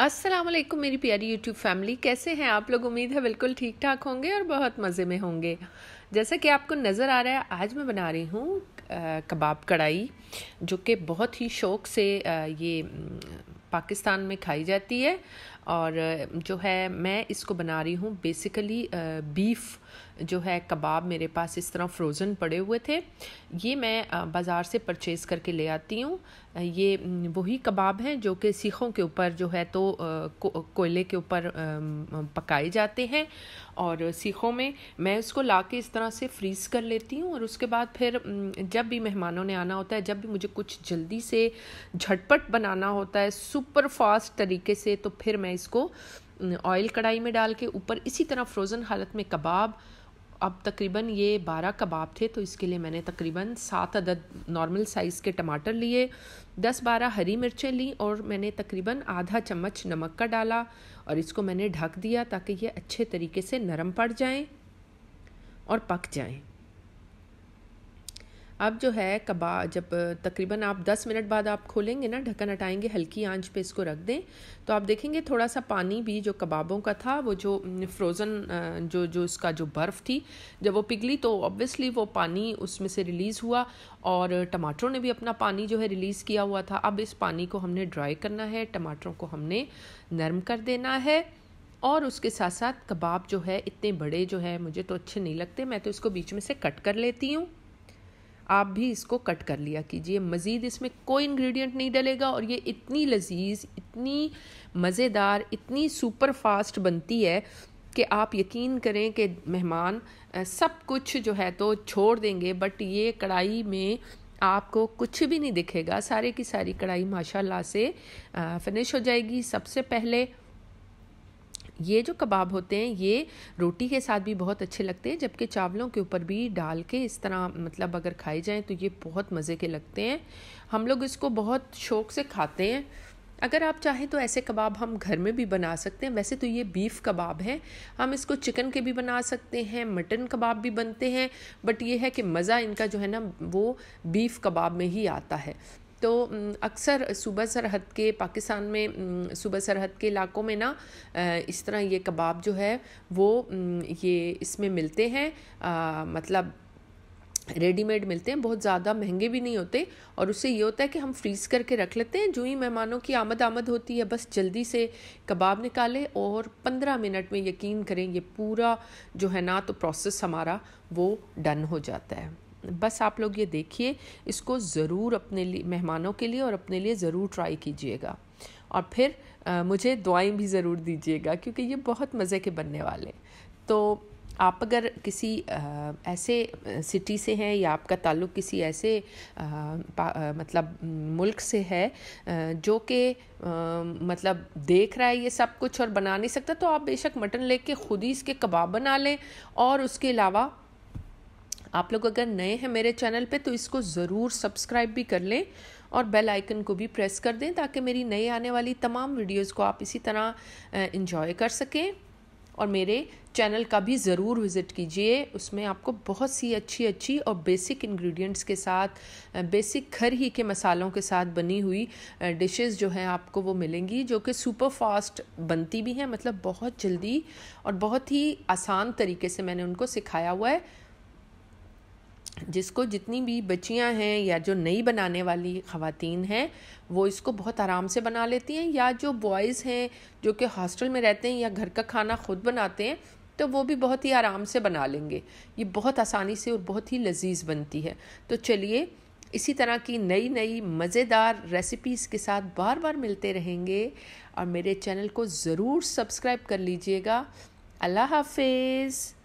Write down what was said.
असलम मेरी प्यारी YouTube family कैसे हैं आप लोग उम्मीद है बिल्कुल ठीक ठाक होंगे और बहुत मज़े में होंगे जैसा कि आपको नज़र आ रहा है आज मैं बना रही हूँ कबाब कढ़ाई जो कि बहुत ही शौक़ से ये पाकिस्तान में खाई जाती है और जो है मैं इसको बना रही हूँ बेसिकली बीफ़ जो है कबाब मेरे पास इस तरह फ्रोज़न पड़े हुए थे ये मैं बाज़ार से परचेज़ करके ले आती हूँ ये वही कबाब हैं जो कि सीखों के ऊपर जो है तो कोयले के ऊपर पकाए जाते हैं और सीखों में मैं उसको ला के इस तरह से फ्रीज़ कर लेती हूँ और उसके बाद फिर जब भी मेहमानों ने आना होता है जब भी मुझे कुछ जल्दी से झटपट बनाना होता है सुपर फास्ट तरीके से तो फिर मैं इसको ऑयल कढ़ाई में डाल के ऊपर इसी तरह फ्रोज़न हालत में कबाब अब तकरीबन ये बारह कबाब थे तो इसके लिए मैंने तकरीबन सात अदद नॉर्मल साइज़ के टमाटर लिए दस बारह हरी मिर्चें ली और मैंने तकरीबन आधा चम्मच नमक का डाला और इसको मैंने ढक दिया ताकि ये अच्छे तरीके से नरम पड़ जाएं और पक जाएं अब जो है कबा जब तकरीबन आप 10 मिनट बाद आप खोलेंगे ना ढक्कन हटाएंगे हल्की आंच पे इसको रख दें तो आप देखेंगे थोड़ा सा पानी भी जो कबाबों का था वो जो फ्रोज़न जो जो इसका जो बर्फ़ थी जब वो पिघली तो ऑब्वियसली वो पानी उसमें से रिलीज़ हुआ और टमाटरों ने भी अपना पानी जो है रिलीज़ किया हुआ था अब इस पानी को हमने ड्राई करना है टमाटरों को हमने नरम कर देना है और उसके साथ साथ कबाब जो है इतने बड़े जो है मुझे तो अच्छे नहीं लगते मैं तो इसको बीच में से कट कर लेती हूँ आप भी इसको कट कर लिया कीजिए मज़ीद इसमें कोई इंग्रेडिएंट नहीं डलेगा और ये इतनी लजीज इतनी मज़ेदार इतनी सुपर फास्ट बनती है कि आप यकीन करें कि मेहमान सब कुछ जो है तो छोड़ देंगे बट ये कढ़ाई में आपको कुछ भी नहीं दिखेगा सारे की सारी कढ़ाई माशाल्लाह से फिनिश हो जाएगी सबसे पहले ये जो कबाब होते हैं ये रोटी के साथ भी बहुत अच्छे लगते हैं जबकि चावलों के ऊपर भी डाल के इस तरह मतलब अगर खाए जाएँ तो ये बहुत मज़े के लगते हैं हम लोग इसको बहुत शौक़ से खाते हैं अगर आप चाहें तो ऐसे कबाब हम घर में भी बना सकते हैं वैसे तो ये बीफ़ कबाब है हम इसको चिकन के भी बना सकते हैं मटन कबाब भी बनते हैं बट ये है कि मज़ा इनका जो है ना वो बीफ़ कबाब में ही आता है तो अक्सर सूबा सरहद के पाकिस्तान में सूबा सरहद के इलाकों में ना इस तरह ये कबाब जो है वो ये इसमें मिलते हैं आ, मतलब रेडीमेड मिलते हैं बहुत ज़्यादा महंगे भी नहीं होते और उससे ये होता है कि हम फ्रीज़ करके रख लेते हैं जो ही मेहमानों की आमद आमद होती है बस जल्दी से कबाब निकालें और पंद्रह मिनट में यकीन करें ये पूरा जो है ना तो प्रोसेस हमारा वो डन हो जाता है बस आप लोग ये देखिए इसको ज़रूर अपने लिए मेहमानों के लिए और अपने लिए ज़रूर ट्राई कीजिएगा और फिर आ, मुझे दुआएं भी ज़रूर दीजिएगा क्योंकि ये बहुत मज़े के बनने वाले तो आप अगर किसी ऐसे सिटी से हैं या आपका ताल्लुक़ किसी ऐसे मतलब मुल्क से है जो कि मतलब देख रहा है ये सब कुछ और बना नहीं सकता तो आप बेशक मटन लेके खुद ही इसके कबाब बना लें और उसके अलावा आप लोग अगर नए हैं मेरे चैनल पे तो इसको ज़रूर सब्सक्राइब भी कर लें और बेल आइकन को भी प्रेस कर दें ताकि मेरी नई आने वाली तमाम वीडियोस को आप इसी तरह इन्जॉय कर सकें और मेरे चैनल का भी ज़रूर विज़िट कीजिए उसमें आपको बहुत सी अच्छी अच्छी और बेसिक इंग्रेडिएंट्स के साथ बेसिक घर ही के मसालों के साथ बनी हुई डिशेस जो हैं आपको वो मिलेंगी जो कि सुपर फास्ट बनती भी हैं मतलब बहुत जल्दी और बहुत ही आसान तरीके से मैंने उनको सिखाया हुआ है जिसको जितनी भी बच्चियां हैं या जो नई बनाने वाली खातन हैं वो इसको बहुत आराम से बना लेती हैं या जो बॉयज़ हैं जो कि हॉस्टल में रहते हैं या घर का खाना खुद बनाते हैं तो वो भी बहुत ही आराम से बना लेंगे ये बहुत आसानी से और बहुत ही लजीज बनती है तो चलिए इसी तरह की नई नई मज़ेदार रेसिपीज़ के साथ बार बार मिलते रहेंगे और मेरे चैनल को ज़रूर सब्सक्राइब कर लीजिएगा अल्लाह हाफिज़